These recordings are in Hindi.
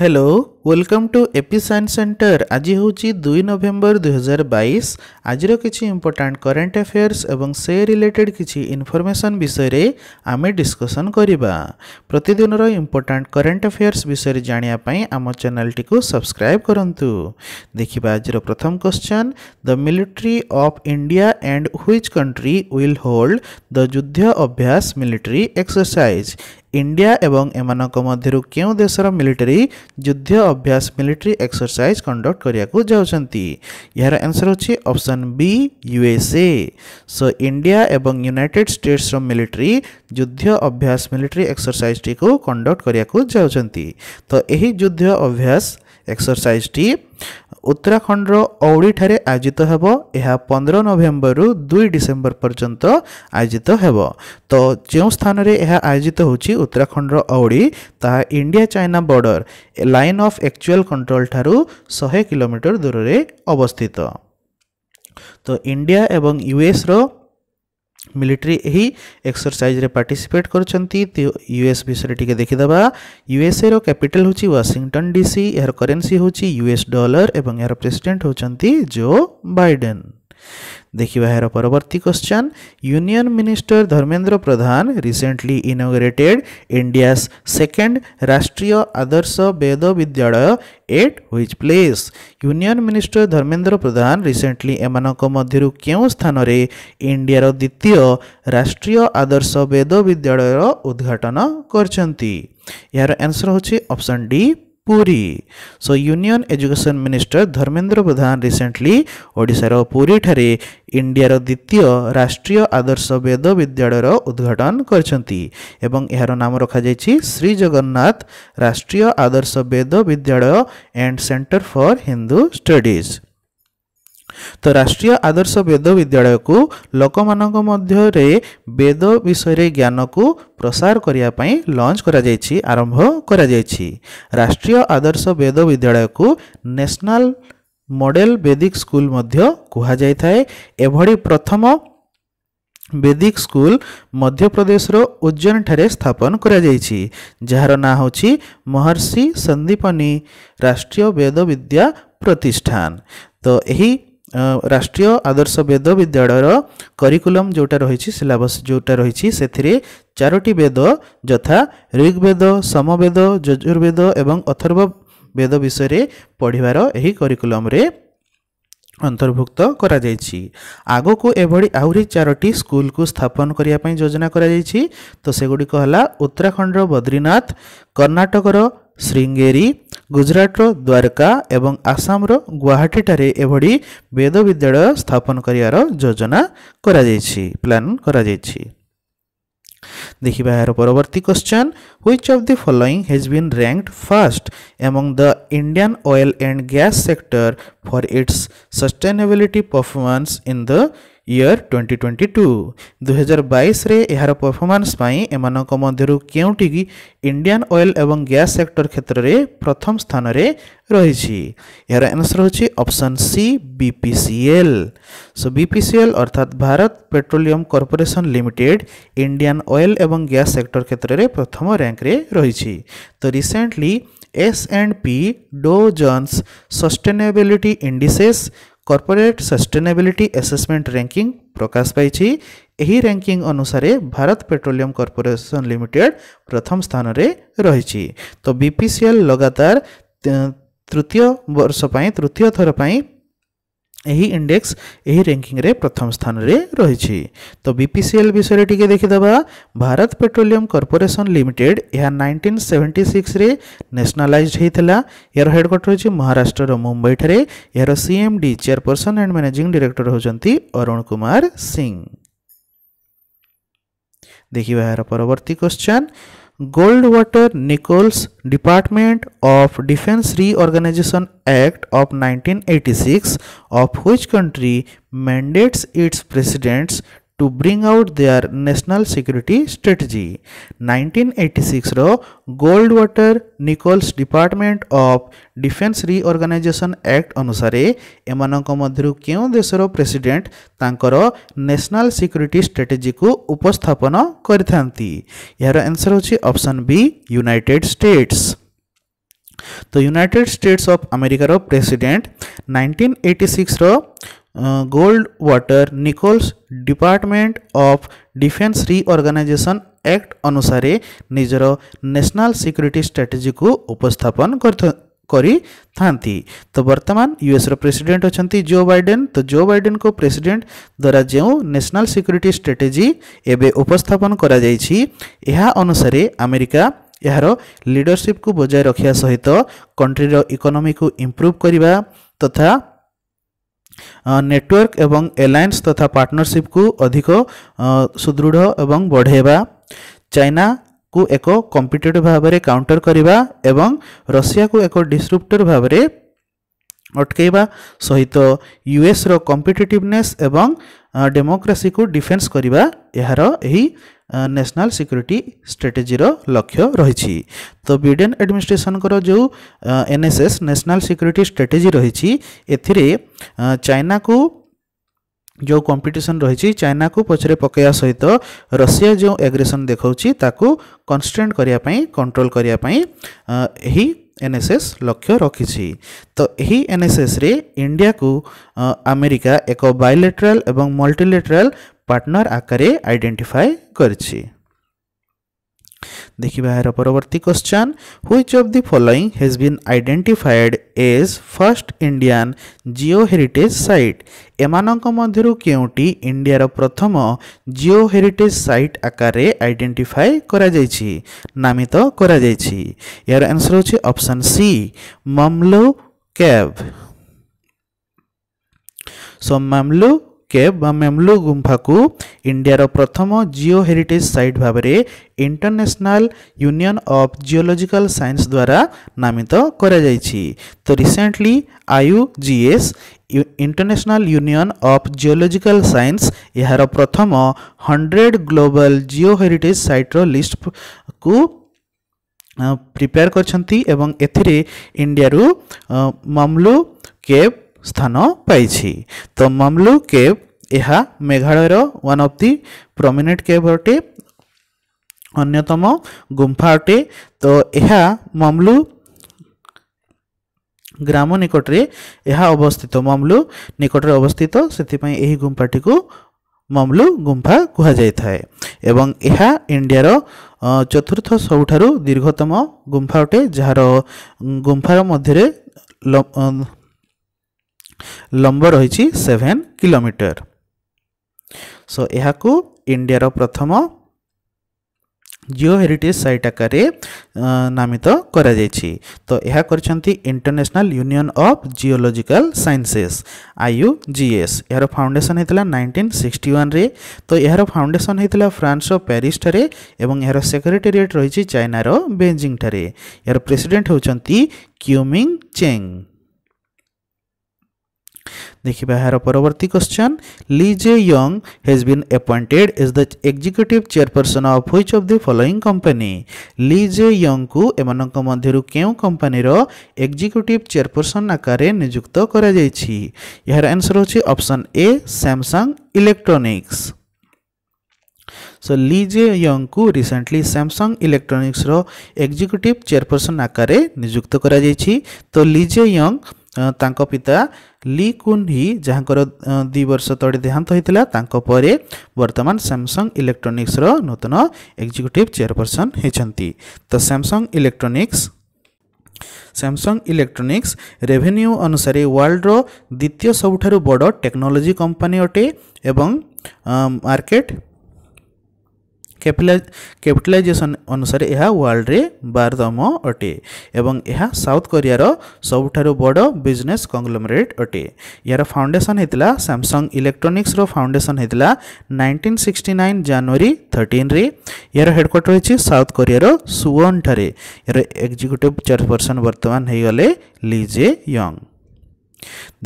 Hello? Welcome to AP science centre আজি হচ্ছে দুই নভেম্বর দুই হাজার বাইশ আজির কিছু ইম্পর্টাট করেন্ট আফেয়ার্স এবং সে রিলেটেড কিছু ইনফরমেসন বিষয়ে আমি ডিসকসন করা প্রতদিনর ইম্পর্টাট করেন্ট আফেয়ার্স বিষয়ে জাঁয়া আমার চ্যানেলটি সবসক্রাইব করতু দেখা আজির প্রথম question the military of India and which country will hold the যুদ্ধ অভ্যাস মিলিটারি এক্সরসাইজ ইন্ডিয়া এবং এমানক মধ্যে কেউ দেশর মিলিটারি যুদ্ধ अभ्यास मिलिट्री एक्सरसाइज कंडक्ट करने जार आंसर अच्छे option B USA so India एवं यूनाइटेड स्टेट्स स्टेट्स मिलिट्री युद्ध अभ्यास मिलिट्री एक्सरसाइज टी को कंडक्ट करने को तो यही युद्ध अभ्यास एक्सरसाइज टी ଉତ୍ତରାଖଣ୍ଡର ଔଡ଼ିଠାରେ ଆୟୋଜିତ ହେବ ଏହା ପନ୍ଦର ନଭେମ୍ବରରୁ ଦୁଇ ଡିସେମ୍ବର ପର୍ଯ୍ୟନ୍ତ ଆୟୋଜିତ ହେବ ତ ଯେଉଁ ସ୍ଥାନରେ ଏହା ଆୟୋଜିତ ହେଉଛି ଉତ୍ତରାଖଣ୍ଡର ଔଡ଼ି ତାହା India China border line of actual control ଠାରୁ ଶହେ କିଲୋମିଟର ଦୂରରେ ଅବସ୍ଥିତ ତ ଇଣ୍ଡିଆ ଏବଂ ୟୁଏସ୍ର ମିଲିଟାରୀ ଏହି ଏକ୍ସରସାଇଜରେ ପାର୍ଟିସିପେଟ୍ କରୁଛନ୍ତି ୟୁଏସ୍ ବିଷୟରେ ଟିକେ ଦେଖିଦେବା ୟୁଏସ୍ଏର କ୍ୟାପିଟାଲ ହେଉଛି ୱାଶିଂଟନ୍ ଡିସି ଏହାର କରେନ୍ସି ହେଉଛି ୟୁଏସ୍ ଡଲାର ଏବଂ ଏହାର ପ୍ରେସିଡେଣ୍ଟ ହେଉଛନ୍ତି ଜୋ ବାଇଡେନ୍ देखिए यार परवर्ती question union minister Dharmendra Pradhan recently inaugurated India second Rashtriya Adarsh Ved Vidyalaya at which place union minister Dharmendra Pradhan recently एमानक मध्य क्यों स्थान इंडिया द्वितीय राष्ट्रीय आदर्श वेद विद्यालय उद्घाटन करसर यार हूँ option D Puri. So Union Education Minister Dharmendra Pradhan recently Odisha Puri ଠାରେ ଇଣ୍ଡିଆର ଦ୍ୱିତୀୟ ରାଷ୍ଟ୍ରୀୟ ଆଦର୍ଶ ବେଦ ବିଦ୍ୟାଳୟର ଉଦ୍ଘାଟନ କରିଛନ୍ତି ଏବଂ ଏହାର ନାମ ରଖାଯାଇଛି ଶ୍ରୀ ଜଗନ୍ନାଥ ରାଷ୍ଟ୍ରୀୟ Adarsh Ved Vidyalaya and centre for Hindu studies ତ ରାଷ୍ଟ୍ରୀୟ ଆଦର୍ଶ ବେଦ ବିଦ୍ୟାଳୟକୁ ଲୋକମାନଙ୍କ ମଧ୍ୟରେ ବେଦ ବିଷୟରେ ଜ୍ଞାନକୁ ପ୍ରସାର କରିବା ପାଇଁ ଲଞ୍ଚ କରାଯାଇଛି ଆରମ୍ଭ କରାଯାଇଛି ରାଷ୍ଟ୍ରୀୟ ଆଦର୍ଶ ବେଦ ବିଦ୍ୟାଳୟକୁ ନ୍ୟାସନାଲ ମଡେଲ ବେଦିକ ସ୍କୁଲ ମଧ୍ୟ କୁହାଯାଇଥାଏ ଏଭଳି ପ୍ରଥମ ବେଦିକ ସ୍କୁଲ ମଧ୍ୟପ୍ରଦେଶର ଉଜ୍ଜୈନଠାରେ ସ୍ଥାପନ କରାଯାଇଛି ଯାହାର ନାଁ ହେଉଛି ମହର୍ଷି ସନ୍ଦୀପନୀ ରାଷ୍ଟ୍ରୀୟ ବେଦ ବିଦ୍ୟା ପ୍ରତିଷ୍ଠାନ ତ ଏହି ରାଷ୍ଟ୍ରୀୟ ଆଦର୍ଶ ବେଦ ବିଦ୍ୟାଳୟର କରିକୁଲମ୍ ଯେଉଁଟା ରହିଛି ସିଲାବସ୍ ଯେଉଁଟା ରହିଛି ସେଥିରେ ଚାରୋଟି ବେଦ ଯଥା ଋଗ୍ବେଦ ସମବେଦ ଯଜୁର୍ବେଦ ଏବଂ ଅଥର୍ବ ବେଦ ବିଷୟରେ ପଢ଼ିବାର ଏହି କରିକୁଲମ୍ରେ ଅନ୍ତର୍ଭୁକ୍ତ କରାଯାଇଛି ଆଗକୁ ଏଭଳି ଆହୁରି ଚାରୋଟି ସ୍କୁଲକୁ ସ୍ଥାପନ କରିବା ପାଇଁ ଯୋଜନା କରାଯାଇଛି ତ ସେଗୁଡ଼ିକ ହେଲା ଉତ୍ତରାଖଣ୍ଡର ବଦ୍ରିନାଥ କର୍ଣ୍ଣାଟକର ଶ୍ରୀଙ୍ଗେରୀ ଗୁଜୁରାଟର ଦ୍ୱାରକା ଏବଂ ଆସାମର ଗୁଆହାଟୀଠାରେ ଏଭଳି ବେଦ ବିଦ୍ୟାଳୟ ସ୍ଥାପନ କରିବାର ଯୋଜନା କରାଯାଇଛି ପ୍ଲାନ୍ କରାଯାଇଛି ଦେଖିବା ଏହାର ପରବର୍ତ୍ତୀ question which of the following has been ranked first ଏବଂ the Indian oil and gas sector for its sustainability performance in the year twenty twenty two ଦୁଇହଜାର ବାଇଶରେ ଏହାର ପରଫର୍ମାନ୍ସ ପାଇଁ ଏମାନଙ୍କ ମଧ୍ୟରୁ କେଉଁଟିକି ଇଣ୍ଡିଆନ୍ ଅଏଲ୍ ଏବଂ ଗ୍ୟାସ୍ ସେକ୍ଟର କ୍ଷେତ୍ରରେ ପ୍ରଥମ ସ୍ଥାନରେ ରହିଛି ଏହାର ଆନ୍ସର୍ ହେଉଛି option C BPCL so BPCL ଅର୍ଥାତ୍ Bharat petroleum corporation limited Indian oil ଏବଂ ଗ୍ୟାସ୍ ସେକ୍ଟର କ୍ଷେତ୍ରରେ ପ୍ରଥମ ର୍ୟାଙ୍କରେ ରହିଛି ତ recently S and P Dow Jones sustainability indices corporate sustainability assessment ranking ପ୍ରକାଶ ପାଇଛି ଏହି ର୍ୟାଙ୍କିଂ ଅନୁସାରେ ଭାରତ ପେଟ୍ରୋଲିୟମ କର୍ପୋରେସନ ଲିମିଟେଡ୍ ପ୍ରଥମ ସ୍ଥାନରେ ରହିଛି ତ ବିପିସିଏଲ୍ ଲଗାତାର ତୃତୀୟ ବର୍ଷ ପାଇଁ ତୃତୀୟ ଥର ପାଇଁ ଏହି ଇଣ୍ଡେକ୍ସ ଏହି ର୍ୟାଙ୍କିଂରେ ପ୍ରଥମ ସ୍ଥାନରେ ରହିଛି ତ ବିପିସିଏଲ୍ ବିଷୟରେ ଟିକେ ଦେଖିଦେବା ଭାରତ ପେଟ୍ରୋଲିୟମ କର୍ପୋରେସନ ଲିମିଟେଡ୍ ଏହା ନାଇଣ୍ଟିନ୍ ସେଭେଣ୍ଟି ସିକ୍ସରେ ନ୍ୟାସନାଲାଇଜଡ୍ ହୋଇଥିଲା ଏହାର ହେଡ଼କ୍ୱାର୍ଟର ହେଉଛି ମହାରାଷ୍ଟ୍ରର ମୁମ୍ବାଇଠାରେ ଏହାର CMD chairperson and managing director ହେଉଛନ୍ତି ଅରୁଣ କୁମାର ସିଂ ଦେଖିବା ଏହାର ପରବର୍ତ୍ତୀ question Goldwater Nichols Department of Defense Reorganization Act of 1986 of which country mandates its presidents to bring out their national security strategy 1986 ର Goldwater Nichols department of defence reorganisation act ଅନୁସାରେ ଏମାନଙ୍କ ମଧ୍ୟରୁ କେଉଁ ଦେଶର ପ୍ରେସିଡେଣ୍ଟ ତାଙ୍କର ନ୍ୟାସନାଲ୍ ସିକ୍ୟୁରିଟି ଷ୍ଟ୍ରାଟେଜିକୁ ଉପସ୍ଥାପନ କରିଥାନ୍ତି ଏହାର ଆନ୍ସର୍ ହେଉଛି ଅପସନ୍ ବି ୟୁନାଇଟେଡ୍ ଷ୍ଟେଟ୍ସ ତ ୟୁନାଇଟେଡ୍ ଷ୍ଟେଟ୍ସ ଅଫ୍ ଆମେରିକାର ପ୍ରେସିଡେଣ୍ଟ ନାଇଣ୍ଟିନ୍ ଏଇଟି ସିକ୍ସର Goldwater Nichols department of defence reorganisation act अनुसार निजर न्यासनाल सिक्यूरीटी स्ट्राटेजी को उपस्थापन कर କରିଥାନ୍ତି ତ ବର୍ତ୍ତମାନ ୟୁଏସ୍ର ପ୍ରେସିଡେଣ୍ଟ ଅଛନ୍ତି ଜୋ ବାଇଡେନ୍ ତ ଜୋ ବାଇଡେନ୍ଙ୍କ ପ୍ରେସିଡେଣ୍ଟ ଦ୍ୱାରା ଯେଉଁ ନ୍ୟାସନାଲ୍ ସିକ୍ୟୁରିଟି ଷ୍ଟ୍ରାଟେଜି ଏବେ ଉପସ୍ଥାପନ କରାଯାଇଛି ଏହା ଅନୁସାରେ ଆମେରିକା ଏହାର ଲିଡରସିପ୍କୁ ବଜାୟ ରଖିବା ସହିତ କଣ୍ଟ୍ରିର ଇକୋନୋମିକୁ ଇମ୍ପ୍ରୁଭ୍ କରିବା ତଥା ନେଟୱାର୍କ ଏବଂ ଏଲାଏନ୍ସ ତଥା ପାର୍ଟନରସିପକୁ ଅଧିକ ସୁଦୃଢ଼ ଏବଂ ବଢ଼େଇବା ଚାଇନାକୁ ଏକ କମ୍ପିଟେଟିଭ ଭାବରେ କାଉଣ୍ଟର କରିବା ଏବଂ ରଷିଆକୁ ଏକ ଡିସ୍ରୁପ୍ଟର ଭାବରେ ଅଟକାଇବା ସହିତ ୟୁଏସ୍ର କମ୍ପିଟେଟିଭନେସ୍ ଏବଂ ଡେମୋକ୍ରାସିକୁ ଡିଫେନ୍ସ କରିବା ଏହାର ଏହି ନ୍ୟାସନାଲ୍ ସିକ୍ୟୁରିଟି ଷ୍ଟ୍ରାଟେଜିର ଲକ୍ଷ୍ୟ ରହିଛି ତ ବିଡ଼େନ୍ ଆଡ଼ମିନିଷ୍ଟ୍ରେସନଙ୍କର ଯେଉଁ ଏନ୍ଏସ୍ଏସ୍ ନ୍ୟାସନାଲ୍ ସିକ୍ୟୁରିଟି ଷ୍ଟ୍ରାଟେଜି ରହିଛି ଏଥିରେ ଚାଇନାକୁ ଯେଉଁ କମ୍ପିଟିସନ୍ ରହିଛି ଚାଇନାକୁ ପଛରେ ପକାଇବା ସହିତ ରଷିଆ ଯେଉଁ ଆଗ୍ରେସନ୍ ଦେଖାଉଛି ତାକୁ କନଷ୍ଟ୍ରେଣ୍ଟ କରିବା ପାଇଁ କଣ୍ଟ୍ରୋଲ କରିବା ପାଇଁ ଏହି ଏନ୍ଏସ୍ଏସ୍ ଲକ୍ଷ୍ୟ ରଖିଛି ତ ଏହି ଏନ୍ଏସ୍ଏସ୍ରେ ଇଣ୍ଡିଆକୁ ଆମେରିକା ଏକ ବାଇଲେଟ୍ରାଲ୍ ଏବଂ ମଲ୍ଟିଲେଟ୍ରାଲ୍ পার্টনার আকারে আইডেন্টিফাই କରିଛି ଦେଖିବା ଏହାର ପରବର୍ତ୍ତୀ question which of the following has been identified as first Indian geo heritage site ଏମାନଙ୍କ ମଧ୍ୟରୁ କେଉଁଟି ଇଣ୍ଡିଆର ପ୍ରଥମ ଜିଓ ହେରିଟେଜ୍ ସାଇଟ୍ ଆକାରରେ ଆଇଡେଣ୍ଟିଫାଏ କରାଯାଇଛି ନାମିତ କରାଯାଇଛି ଏହାର ଆନ୍ସର୍ ହେଉଛି option C Mawmluh cave so Mawmluh cave ବା ମେମ୍ଲୁ ଗୁମ୍ଫାକୁ ଇଣ୍ଡିଆର ପ୍ରଥମ ଜିଓ ହେରିଟେଜ୍ ସାଇଟ୍ ଭାବରେ international union of geological science ଦ୍ୱାରା ନାମିତ କରାଯାଇଛି ତ recently G S international union of geological science ଏହାର ପ୍ରଥମ ହଣ୍ଡ୍ରେଡ଼୍ ଗ୍ଲୋବାଲ୍ ଜିଓ ହେରିଟେଜ୍ ସାଇଟ୍ର ଲିଷ୍ଟକୁ ପ୍ରିପେୟାର କରିଛନ୍ତି ଏବଂ ଏଥିରେ ଇଣ୍ଡିଆରୁ ମମ୍ଲୁ କେବ୍ ସ୍ଥାନ ପାଇଛି ତ ମମ୍ଲୁ କେଭ୍ ଏହା ମେଘାଳୟର one of the prominent cave ଅଟେ ଅନ୍ୟତମ ଗୁମ୍ଫା ଅଟେ ତ ଏହା ମମ୍ଲୁ ଗ୍ରାମ ନିକଟରେ ଏହା ଅବସ୍ଥିତ ମମ୍ଲୁ ନିକଟରେ ଅବସ୍ଥିତ ସେଥିପାଇଁ ଏହି ଗୁମ୍ଫାଟିକୁ ମମ୍ଲୁ ଗୁମ୍ଫା କୁହାଯାଇଥାଏ ଏବଂ ଏହା ଇଣ୍ଡିଆର ଚତୁର୍ଥ ସବୁଠାରୁ ଦୀର୍ଘତମ ଗୁମ୍ଫା ଅଟେ ଯାହାର ଗୁମ୍ଫାର ମଧ୍ୟରେ লম্ব রয়েছে সেভেন কিলোমিটর সো এখন ইন্ডিয়ার প্রথম জিও হেরিটেজ সাইট আকারে নামিত করা যাইছি তো ଏହା କରିଛନ୍ତି international union of geological sciences IUGS ଏହାର ଫାଉଣ୍ଡେସନ୍ ହେଇଥିଲା ନାଇଣ୍ଟିନ୍ ସିକ୍ସଟି ୱାନ୍ରେ ତ ଏହାର ଫାଉଣ୍ଡେସନ୍ ହେଇଥିଲା ଫ୍ରାନ୍ସର ପ୍ୟାରିସ୍ଠାରେ ଏବଂ ଏହାର ସେକ୍ରେଟେରିଏଟ୍ ରହିଛି ଚାଇନାର ବେଜିଂଠାରେ ଏହାର ପ୍ରେସିଡେଣ୍ଟ ହେଉଛନ୍ତି କ୍ୟୁମିଂ ଚେଙ୍ଗ୍ ଦେଖିବା ଏହାର ପରବର୍ତ୍ତୀ question Lee Jae Yong has been appointed as the executive chairperson of which of the following company Lee Jae ୟଙ୍ଗଙ୍କୁ ଏମାନଙ୍କ ମଧ୍ୟରୁ କେଉଁ କମ୍ପାନୀର ଏକ୍ଜିକ୍ୟୁଟିଭ୍ ଚେୟାରପର୍ସନ୍ ଆକାରରେ ନିଯୁକ୍ତ କରାଯାଇଛି ଏହାର ଆନ୍ସର୍ ହେଉଛି option A Samsung electronics so Lee Jae ইয়ংকু রিসেন্টলি স্যামসং ইলেকট্রোনিক্সর এক্সিক্যুটিভ চেয়ারপর্সন আকারে নিযুক্ত করা যাইছি তো লি জে ইয়ং त पिता लि कुन हि जहाँको दुई वर्ष तेहान्त बर्तमान स्यामसङ इलेक्ट्रोनस र नून एक्जिक्युटिभ चेयरपर्सन हुन्छ त Samsung electronics Samsung electronics revenue अनुसार वर्ल्ड र द्वितीय सबुठु बड टेक्नोलि कम्पानी अटे ए मर्केट କ୍ୟାପିଟାଲାଇଜେସନ୍ ଅନୁସାରେ ଏହା ୱାର୍ଲଡ଼ରେ ବାରତମ ଅଟେ ଏବଂ ଏହା ସାଉଥ୍ କୋରିଆର ସବୁଠାରୁ ବଡ଼ ବିଜନେସ୍ କଂଗ୍ଲୋମରେଟ୍ ଅଟେ ଏହାର ଫାଉଣ୍ଡେସନ୍ ହୋଇଥିଲା ସାମସଙ୍ଗ ଇଲେକ୍ଟ୍ରୋନିକ୍ସର ଫାଉଣ୍ଡେସନ୍ ହୋଇଥିଲା ନାଇଣ୍ଟିନ୍ ସିକ୍ସଟି ନାଇନ୍ ଜାନୁଆରୀ ଥର୍ଟିନ୍ରେ ଏହାର ହେଡ଼କ୍ୱାର୍ଟର ହେଉଛି ସାଉଥ୍ କୋରିଆର ସୁୱନ୍ଠାରେ ଏହାର ଏକ୍ଜିକ୍ୟୁଟିଭ୍ ଚେୟାରପର୍ସନ୍ ବର୍ତ୍ତମାନ ହୋଇଗଲେ ଲିଜେ ୟଙ୍ଗ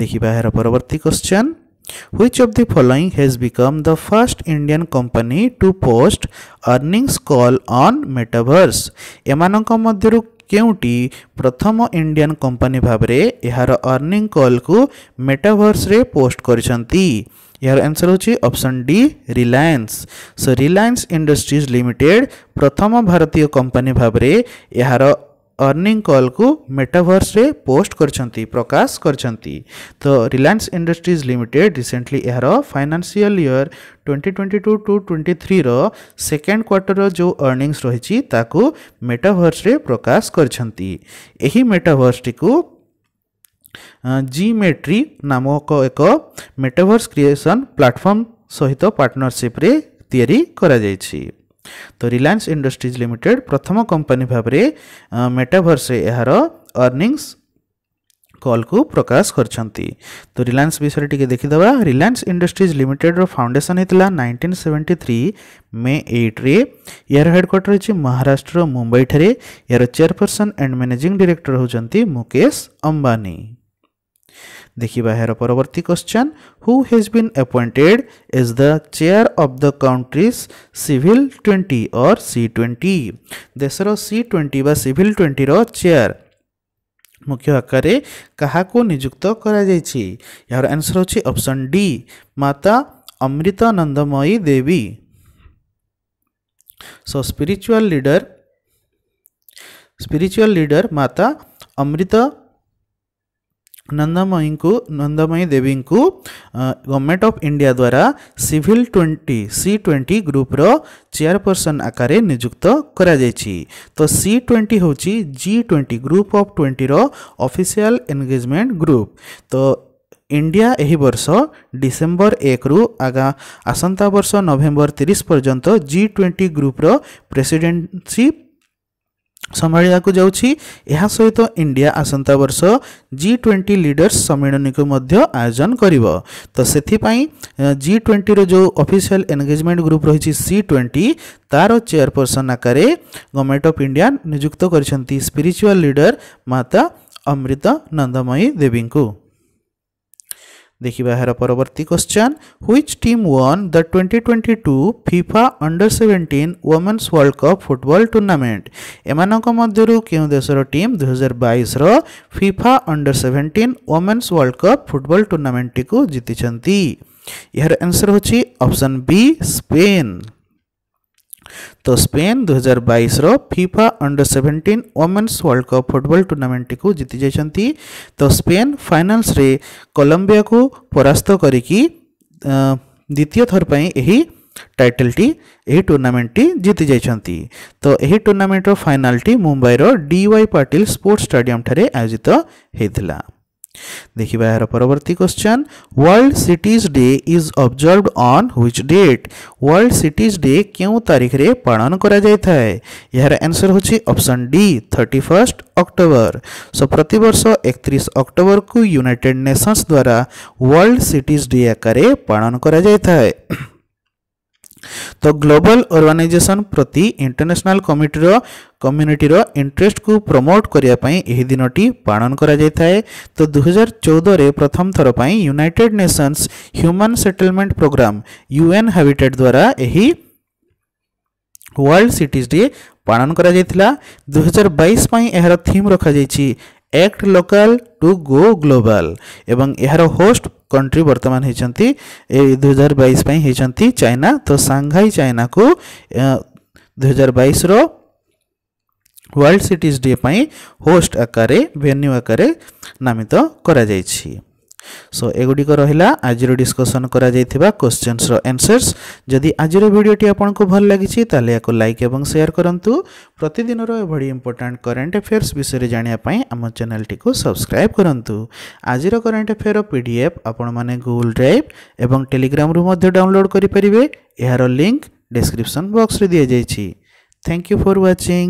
ଦେଖିବା ଏହାର ପରବର୍ତ୍ତୀ question Which of the following has become the first Indian company to post earnings call on metaverse? ଏମାନଙ୍କ ମଧ୍ୟରୁ କେଉଁଟି ପ୍ରଥମ ଇଣ୍ଡିଆନ୍ କମ୍ପାନୀ ଭାବରେ ଏହାର ଅର୍ଣ୍ଣିଂ କଲ୍କୁ ମେଟାଭର୍ସରେ ପୋଷ୍ଟ କରିଛନ୍ତି ଏହାର ଆନ୍ସର୍ ହେଉଛି option D Reliance so Reliance industries limited ପ୍ରଥମ ଭାରତୀୟ କମ୍ପାନୀ ଭାବରେ ଏହାର अर्निंग कॉल को मेटावर्स रे पोस्ट करछंती प्रकाश करछंती तो रिलायंस इंडस्ट्रीज लिमिटेड रिसेंटली यार फाइनेंशियल ईयर 2022 टू 23 रो सेकेंड क्वार्टर जो अर्निंग्स रही ताकू मेटावर्स रे प्रकाश करछंती एही मेटावर्स टी को जीमेट्री नामक एक मेटावर्स क्रिएशन प्लाटफर्म ସହିତ ପାର୍ଟନରସିପ୍ରେ ତିଆରି କରାଯାଇଛି ତ ରିଲାଏନ୍ସ ଇଣ୍ଡଷ୍ଟ୍ରିଜ୍ ଲିମିଟେଡ୍ ପ୍ରଥମ କମ୍ପାନୀ ଭାବରେ ମେଟାଭର୍ସରେ ଏହାର ଅର୍ଣ୍ଣିଂସ୍ କଲ୍କୁ ପ୍ରକାଶ କରିଛନ୍ତି ତ ରିଲାଏନ୍ସ ବିଷୟରେ ଟିକେ ଦେଖିଦେବା ରିଲାଏନ୍ସ ଇଣ୍ଡଷ୍ଟ୍ରିଜ୍ ଲିମିଟେଡ଼ର ଫାଉଣ୍ଡେସନ୍ ହେଇଥିଲା ନାଇଣ୍ଟିନ୍ ସେଭେଣ୍ଟି ଥ୍ରୀ ମେ ଏଇଟ୍ରେ ଏହାର ହେଡ଼କ୍ୱାର୍ଟର ହେଉଛି ମହାରାଷ୍ଟ୍ରର ମୁମ୍ବାଇଠାରେ ଏହାର ଚେୟାରପର୍ସନ୍ ଆଣ୍ଡ ମ୍ୟାନେଜିଂ ଡିରେକ୍ଟର ହେଉଛନ୍ତି ମୁକେଶ ଅମ୍ବାନୀ देखा यार परवर्त question who has been appointed as the chair of the country's civil twenty और सी ट्वेंटी देशर C twenty civil twenty chair मुख्य आकार को निजुक्त करसर यार answer option D Mata Amritanandamayi Devi so spiritual leader spiritual leader Mata Amritanandamayi नंदमयी देवी को गवर्नमेंट ऑफ इंडिया द्वारा सिविल ट्वेंटी सी ट्वेंटी ग्रुप्र चेयरपर्सन आकार निजुक्त कर तो सी ट्वेंटी हूँ जी ट्वेंटी ग्रुप अफ ट्वेंटीर अफिशियाल एनगेजमेंट ग्रुप तो ইন্ডিয়া এই বর্ষ एक रु आसंता আসন্তা नवेम्बर तीस তিরিশ পর্যন্ত ट्वेंटी ग्रुप গ্রুপর প্রেসিডেন্সি ସମ୍ଭାଳିବାକୁ ଯାଉଛି ଏହା ସହିତ ଇଣ୍ଡିଆ ଆସନ୍ତା ବର୍ଷ ଜି ଟ୍ୱେଣ୍ଟି ଲିଡର୍ସ ସମ୍ମିଳନୀକୁ ମଧ୍ୟ ଆୟୋଜନ କରିବ ତ ସେଥିପାଇଁ ଜି ଟ୍ୱେଣ୍ଟିର ଯେଉଁ ଅଫିସିଆଲ ଏନଗେଜମେଣ୍ଟ ଗ୍ରୁପ୍ ରହିଛି ସି ଟ୍ୱେଣ୍ଟି ତାର ଚେୟାରପର୍ସନ୍ ଆକାରରେ ଗଭର୍ଣ୍ଣମେଣ୍ଟ ଅଫ୍ ଇଣ୍ଡିଆ ନିଯୁକ୍ତ କରିଛନ୍ତି ସ୍ପିରିଚୁଆଲ ଲିଡ଼ର୍ ମାତା ଅମୃତ ନନ୍ଦମୟୀ ଦେବୀଙ୍କୁ देखा यार परवर्त question which team won the twenty twenty two FIFA under seventeen women's world cup football tournament एमं मध्य क्यों देशर टीम दुई हजार बैस FIFA under seventeen women's world cup football tournament टी जीति यार आंसर हूँ ऑप्शन बी स्पेन तो ସ୍ପେନ୍ ଦୁଇହଜାର ବାଇଶର FIFA under seventeen women's world cup football ଟୁର୍ଣ୍ଣାମେଣ୍ଟଟିକୁ ଜିତିଯାଇଛନ୍ତି ତ ସ୍ପେନ୍ ଫାଇନାନ୍ସରେ କଲମ୍ବିଆକୁ ପରାସ୍ତ କରିକି ଦ୍ୱିତୀୟ ଥର ପାଇଁ ଏହି ଟାଇଟେଲଟି ଏହି ଟୁର୍ଣ୍ଣାମେଣ୍ଟଟି ଜିତି ଯାଇଛନ୍ତି ତ ଏହି ଟୁର୍ଣ୍ଣାମେଣ୍ଟର ଫାଇନାଲଟି ମୁମ୍ବାଇର ଡି ୱାଇ ପାଟିଲ ସ୍ପୋର୍ଟସ୍ ଷ୍ଟାଡିୟମଠାରେ ଆୟୋଜିତ ହୋଇଥିଲା देखिए यार परवर्ती question world cities day is observe on which date world cities day क्यों तारीख रे पालन करा जाए यार आंसर होची ऑप्शन डी 31 अक्टोबर सो प्रति वर्ष 31 अक्टोबर को यूनाइटेड नेशंस द्वारा वर्ल्ड सिटीज डे आकारे पालन करा जाए ତ ଗ୍ଲୋବାଲ ଅର୍ଗାନାଇଜେସନ୍ ପ୍ରତି ଇଣ୍ଟରନ୍ୟାସନାଲ କମିଟିର କମ୍ୟୁନିଟିର ଇଣ୍ଟରେଷ୍ଟକୁ ପ୍ରମୋଟ୍ କରିବା ପାଇଁ ଏହି ଦିନଟି ପାଳନ କରାଯାଇଥାଏ ତ ଦୁଇହଜାର ଚଉଦରେ ପ୍ରଥମ ଥର ପାଇଁ United Nations human settlement programme UN habitat ଦ୍ୱାରା ଏହି ୱାର୍ଲଡ ସିଟିଜ୍ ଡେ ପାଳନ କରାଯାଇଥିଲା ଦୁଇହଜାର ବାଇଶ ପାଇଁ ଏହାର ଥିମ୍ ରଖାଯାଇଛି act local to go global ଏବଂ ଏହାର ହୋଷ୍ଟ କଣ୍ଟ୍ରି ବର୍ତ୍ତମାନ ହୋଇଛନ୍ତି ଏ ଦୁଇହଜାର ବାଇଶ ପାଇଁ ହୋଇଛନ୍ତି ଚାଇନା ତ ସାଂଘାଇ ଚାଇନାକୁ ଦୁଇହଜାର ବାଇଶର ୱାର୍ଲଡ ସିଟିଜ୍ ଡେ ପାଇଁ ହୋଷ୍ଟ ଆକାରରେ ଭେନ୍ୟୁ ଆକାରରେ ନାମିତ କରାଯାଇଛି সো এগুড়ি রহলা আজির ডিসকসন করা যাই কোশ্চেন্সর এনসর্স যদি আজির ভিডিওটি আপনার ভাল লাগিছে তাহলে এখন লাইক এবং সেয়ার করতু প্রতিদিনর এভাবে ইম্পর্টাট করেন্ট আফেয়ার্স বিষয়ে জাঁয়া আম চ্যানেলটি সবসক্রাইব করতু আজির করেন্ট আফেয়ার পিডিএফ আপন মানে গুগল ড্রাইভ এবং টেলিগ্রামু ডাউনলোড করে পারে এর লিঙ্ক ডেসক্রিপশন বক্সরে দিয়ে যাই থ্যাংক ইউ ফর ওয়াচিং